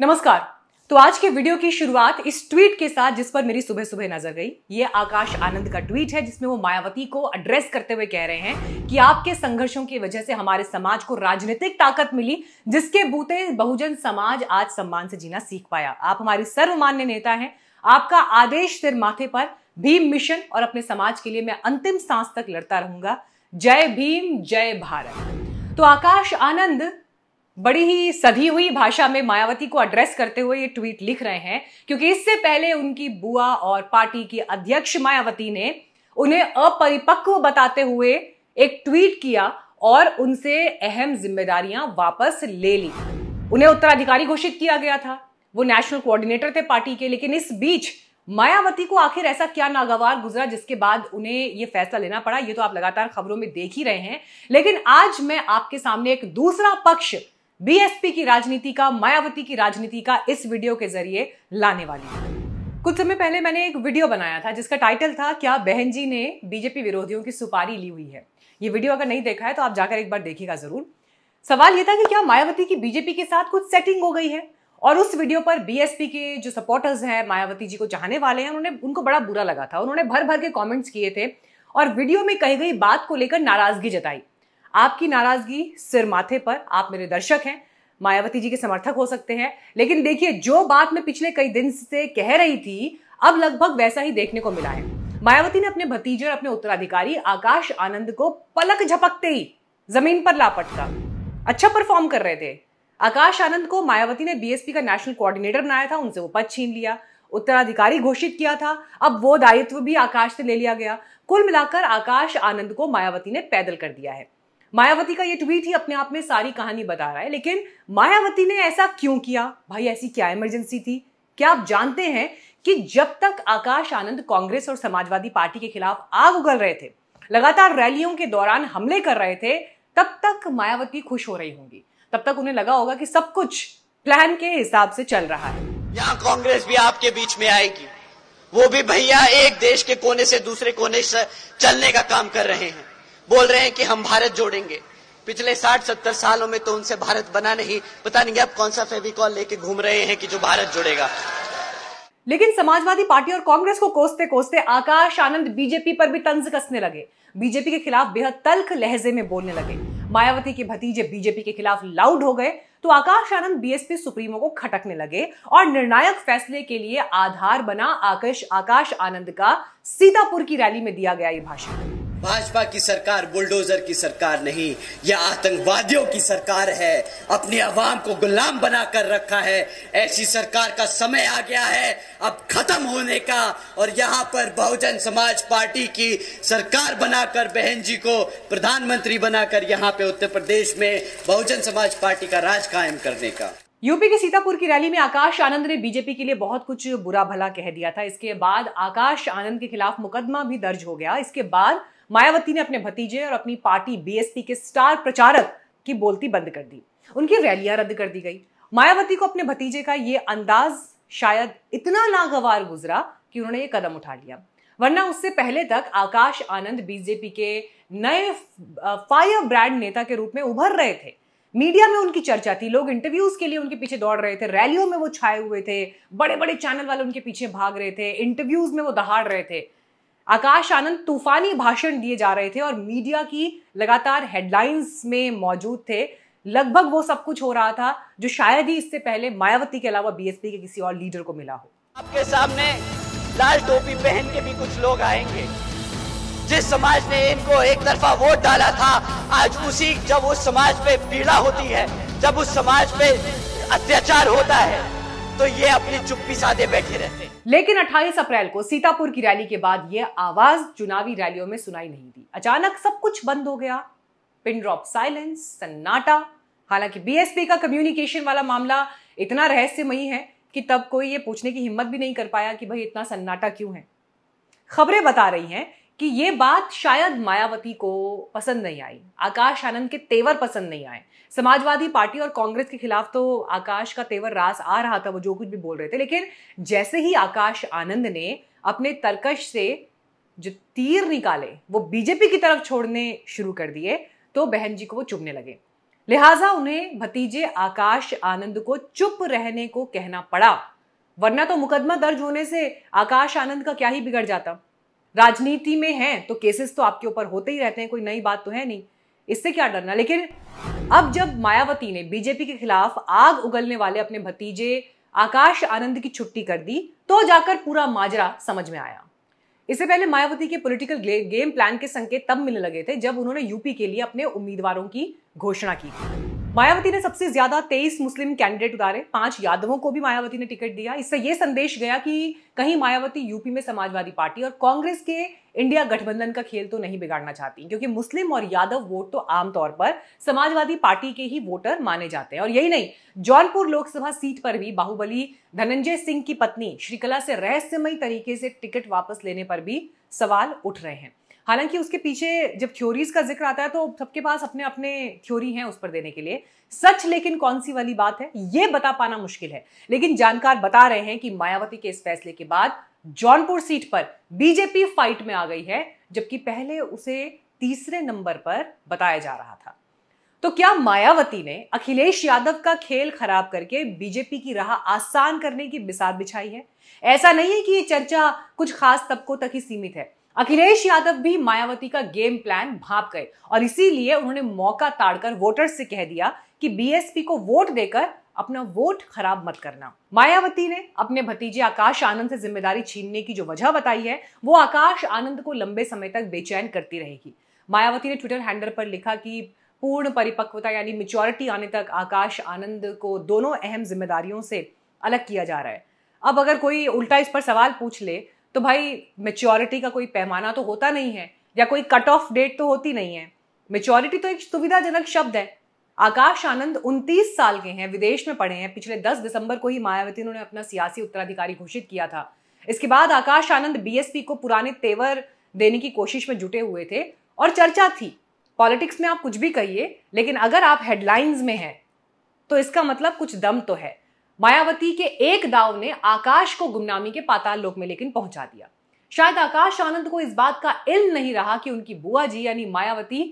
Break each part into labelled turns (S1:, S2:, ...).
S1: नमस्कार तो आज के वीडियो की शुरुआत इस ट्वीट के साथ जिस पर मेरी सुबह सुबह नजर गई ये आकाश आनंद का ट्वीट है जिसमें वो मायावती को एड्रेस करते हुए कह रहे हैं कि आपके संघर्षों की वजह से हमारे समाज को राजनीतिक ताकत मिली जिसके बूते बहुजन समाज आज सम्मान से जीना सीख पाया आप हमारी सर्वमान्य नेता हैं आपका आदेश सिर माथे पर भीम मिशन और अपने समाज के लिए मैं अंतिम सांस तक लड़ता रहूंगा जय भीम जय भारत तो आकाश आनंद बड़ी ही सधी हुई भाषा में मायावती को एड्रेस करते हुए ये ट्वीट लिख रहे हैं क्योंकि इससे पहले उनकी बुआ और पार्टी की अध्यक्ष मायावती ने उन्हें अपरिपक्व बताते हुए एक ट्वीट किया और उनसे अहम जिम्मेदारियां वापस ले ली उन्हें उत्तराधिकारी घोषित किया गया था वो नेशनल कोऑर्डिनेटर थे पार्टी के लेकिन इस बीच मायावती को आखिर ऐसा क्या नागवार गुजरा जिसके बाद उन्हें ये फैसला लेना पड़ा ये तो आप लगातार खबरों में देख ही रहे हैं लेकिन आज मैं आपके सामने एक दूसरा पक्ष बीएसपी की राजनीति का मायावती की राजनीति का इस वीडियो के जरिए लाने वाली है कुछ समय पहले मैंने एक वीडियो बनाया था जिसका टाइटल था क्या बहन जी ने बीजेपी विरोधियों की सुपारी ली हुई है ये वीडियो अगर नहीं देखा है तो आप जाकर एक बार देखिएगा जरूर सवाल यह था कि क्या मायावती की बीजेपी के साथ कुछ सेटिंग हो गई है और उस वीडियो पर बीएसपी के जो सपोर्टर्स हैं मायावती जी को चाहने वाले हैं उन्होंने उनको बड़ा बुरा लगा था उन्होंने भर भर के कमेंट्स किए थे और वीडियो में कही गई बात को लेकर नाराजगी जताई आपकी नाराजगी सिर माथे पर आप मेरे दर्शक हैं मायावती जी के समर्थक हो सकते हैं लेकिन देखिए जो बात मैं पिछले कई दिन से कह रही थी अब लगभग वैसा ही देखने को मिला है मायावती ने अपने भतीजे और अपने उत्तराधिकारी आकाश आनंद को पलक झपकते ही जमीन पर लापटका अच्छा परफॉर्म कर रहे थे आकाश आनंद को मायावती ने बीएसपी का नेशनल कोऑर्डिनेटर बनाया था उनसे वो पद छीन लिया उत्तराधिकारी घोषित किया था अब वो दायित्व भी आकाश से ले लिया गया कुल मिलाकर आकाश आनंद को मायावती ने पैदल कर दिया है मायावती का ये ट्वीट ही अपने आप में सारी कहानी बता रहा है लेकिन मायावती ने ऐसा क्यों किया भाई ऐसी क्या इमरजेंसी थी क्या आप जानते हैं कि जब तक आकाश आनंद कांग्रेस और समाजवादी पार्टी के खिलाफ आग उगल रहे थे लगातार रैलियों के दौरान हमले कर रहे थे तब तक मायावती खुश हो रही होंगी तब तक उन्हें लगा होगा कि सब कुछ प्लान के हिसाब से चल रहा है
S2: यहाँ कांग्रेस भी आपके बीच में आएगी वो भी भैया एक देश के कोने से दूसरे कोने से चलने का काम कर रहे हैं बोल रहे हैं कि हम भारत जोड़ेंगे पिछले साठ सत्तर सालों में तो उनसे भारत बना नहीं पता नहीं आप कौन सा फेविकॉल लेके
S1: घूम रहे हैं कि जो भारत जोड़ेगा लेकिन समाजवादी पार्टी और कांग्रेस को कोसते कोसते आकाश आनंद बीजेपी पर भी तंज कसने लगे बीजेपी के खिलाफ बेहद तल्ख लहजे में बोलने लगे मायावती के भतीजे बीजेपी के खिलाफ लाउड हो गए तो आकाश आनंद बीएसपी सुप्रीमो को खटकने लगे और निर्णायक फैसले के लिए आधार बना आकाश आकाश आनंद का सीतापुर की रैली में दिया गया ये भाषण
S2: भाजपा की सरकार बुलडोजर की सरकार नहीं यह आतंकवादियों की सरकार है अपने आवाम को गुलाम बनाकर रखा है ऐसी सरकार का समय आ गया है अब खत्म होने का और यहाँ पर बहुजन समाज पार्टी की सरकार बनाकर बहन जी को प्रधानमंत्री बनाकर यहाँ पे उत्तर प्रदेश में बहुजन समाज पार्टी का राज कायम करने का
S1: यूपी के सीतापुर की रैली में आकाश आनंद ने बीजेपी के लिए बहुत कुछ बुरा भला कह दिया था इसके बाद आकाश आनंद के खिलाफ मुकदमा भी दर्ज हो गया इसके बाद मायावती ने अपने भतीजे और अपनी पार्टी बीएसपी के स्टार प्रचारक की बोलती बंद कर दी उनकी रैलियां रद्द कर दी गई मायावती को अपने भतीजे का ये अंदाज शायद इतना नागवार गुजरा कि उन्होंने ये कदम उठा लिया वरना उससे पहले तक आकाश आनंद बीजेपी के नए फायर ब्रांड नेता के रूप में उभर रहे थे मीडिया में उनकी चर्चा थी लोग इंटरव्यूज के लिए उनके पीछे दौड़ रहे थे रैलियों में वो छाए हुए थे बड़े बड़े चैनल वाले उनके पीछे भाग रहे थे इंटरव्यूज में वो दहाड़ रहे थे आकाश आनंद तूफानी भाषण दिए जा रहे थे और मीडिया की लगातार हेडलाइंस में मौजूद थे लगभग वो सब कुछ हो रहा था जो शायद ही इससे पहले मायावती के अलावा बीएसपी के किसी और लीडर को मिला हो आपके सामने लाल टोपी पहन के भी कुछ लोग आएंगे जिस समाज ने इनको एक तरफा वोट डाला था
S2: आज उसी जब उस समाज पे पीड़ा होती है जब उस समाज पे अत्याचार होता है
S1: तो ये अपनी चुप्पी साधे बैठे रहते लेकिन 28 अप्रैल को सीतापुर की रैली के बाद ये आवाज चुनावी रैलियों में सुनाई नहीं दी अचानक सब कुछ बंद हो गया पिन ड्रॉप साइलेंस सन्नाटा हालांकि बीएसपी का कम्युनिकेशन वाला मामला इतना रहस्यमयी है कि तब कोई ये पूछने की हिम्मत भी नहीं कर पाया कि भाई इतना सन्नाटा क्यों है खबरें बता रही हैं कि ये बात शायद मायावती को पसंद नहीं आई आकाश आनंद के तेवर पसंद नहीं आए समाजवादी पार्टी और कांग्रेस के खिलाफ तो आकाश का तेवर रास आ रहा था वो जो कुछ भी बोल रहे थे लेकिन जैसे ही आकाश आनंद ने अपने तर्कश से जो तीर निकाले वो बीजेपी की तरफ छोड़ने शुरू कर दिए तो बहन जी को वो चुभने लगे लिहाजा उन्हें भतीजे आकाश आनंद को चुप रहने को कहना पड़ा वरना तो मुकदमा दर्ज होने से आकाश आनंद का क्या ही बिगड़ जाता राजनीति में हैं तो केसेस तो आपके ऊपर होते ही रहते हैं कोई नई बात तो है नहीं इससे क्या डरना लेकिन अब जब मायावती ने बीजेपी के खिलाफ आग उगलने वाले अपने भतीजे आकाश आनंद की छुट्टी कर दी तो जाकर पूरा माजरा समझ में आया इससे पहले मायावती के पॉलिटिकल गेम प्लान के संकेत तब मिलने लगे थे जब उन्होंने यूपी के लिए अपने उम्मीदवारों की घोषणा की थी मायावती ने सबसे ज्यादा तेईस मुस्लिम कैंडिडेट उतारे पांच यादवों को भी मायावती ने टिकट दिया इससे यह संदेश गया कि कहीं मायावती यूपी में समाजवादी पार्टी और कांग्रेस के इंडिया गठबंधन का खेल तो नहीं बिगाड़ना चाहती क्योंकि मुस्लिम और यादव वोट तो आमतौर पर समाजवादी पार्टी के ही वोटर माने जाते हैं और यही नहीं जौनपुर लोकसभा सीट पर भी बाहुबली धनंजय सिंह की पत्नी श्रीकला से रहस्यमय तरीके से टिकट वापस लेने पर भी सवाल उठ रहे हैं हालांकि उसके पीछे जब थ्योरीज का जिक्र आता है तो सबके पास अपने अपने थ्योरी हैं उस पर देने के लिए सच लेकिन कौन सी वाली बात है यह बता पाना मुश्किल है लेकिन जानकार बता रहे हैं कि मायावती के इस फैसले के बाद जौनपुर सीट पर बीजेपी फाइट में आ गई है जबकि पहले उसे तीसरे नंबर पर बताया जा रहा था तो क्या मायावती ने अखिलेश यादव का खेल खराब करके बीजेपी की राह आसान करने की बिसात बिछाई है ऐसा नहीं है कि यह चर्चा कुछ खास तबकों तक ही सीमित है अखिलेश यादव भी मायावती का गेम प्लान भाप गए और इसीलिए उन्होंने मौका ताड़कर वोटर्स से कह दिया कि बीएसपी को वोट देकर अपना वोट खराब मत करना मायावती ने अपने भतीजे आकाश आनंद से जिम्मेदारी छीनने की जो वजह बताई है वो आकाश आनंद को लंबे समय तक बेचैन करती रहेगी मायावती ने ट्विटर हैंडल पर लिखा कि पूर्ण परिपक्वता यानी मिच्योरिटी आने तक आकाश आनंद को दोनों अहम जिम्मेदारियों से अलग किया जा रहा है अब अगर कोई उल्टा इस पर सवाल पूछ ले तो भाई मेच्योरिटी का कोई पैमाना तो होता नहीं है या कोई कट ऑफ डेट तो होती नहीं है मेच्योरिटी तो एक सुविधाजनक शब्द है आकाश आनंद 29 साल के हैं विदेश में पढ़े हैं पिछले 10 दिसंबर को ही मायावती उन्होंने अपना सियासी उत्तराधिकारी घोषित किया था इसके बाद आकाश आनंद बीएसपी को पुराने तेवर देने की कोशिश में जुटे हुए थे और चर्चा थी पॉलिटिक्स में आप कुछ भी कहिए लेकिन अगर आप हेडलाइंस में हैं तो इसका मतलब कुछ दम तो है मायावती के एक दाव ने आकाश को गुमनामी के पाताल लोक में लेकिन पहुंचा दिया शायद आकाश आनंद को इस बात का इल्म नहीं रहा कि उनकी बुआ जी यानी मायावती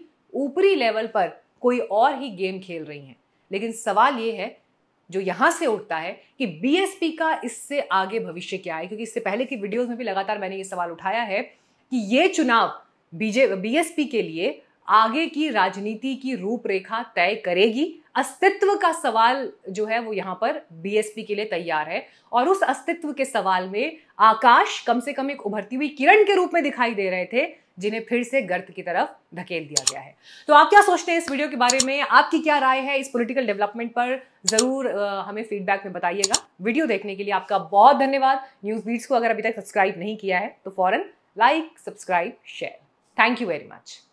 S1: ऊपरी लेवल पर कोई और ही गेम खेल रही हैं लेकिन सवाल ये है जो यहां से उठता है कि बीएसपी का इससे आगे भविष्य क्या है क्योंकि इससे पहले की वीडियोस में भी लगातार मैंने ये सवाल उठाया है कि ये चुनाव बीजे बीएसपी के लिए आगे की राजनीति की रूपरेखा तय करेगी अस्तित्व का सवाल जो है वो यहाँ पर बीएसपी के लिए तैयार है और उस अस्तित्व के सवाल में आकाश कम से कम एक उभरती हुई किरण के रूप में दिखाई दे रहे थे जिन्हें फिर से गर्त की तरफ धकेल दिया गया है तो आप क्या सोचते हैं इस वीडियो के बारे में आपकी क्या राय है इस पॉलिटिकल डेवलपमेंट पर जरूर हमें फीडबैक में बताइएगा वीडियो देखने के लिए आपका बहुत धन्यवाद न्यूज बीट्स को अगर अभी तक सब्सक्राइब नहीं किया है तो फॉरन like subscribe share thank you very much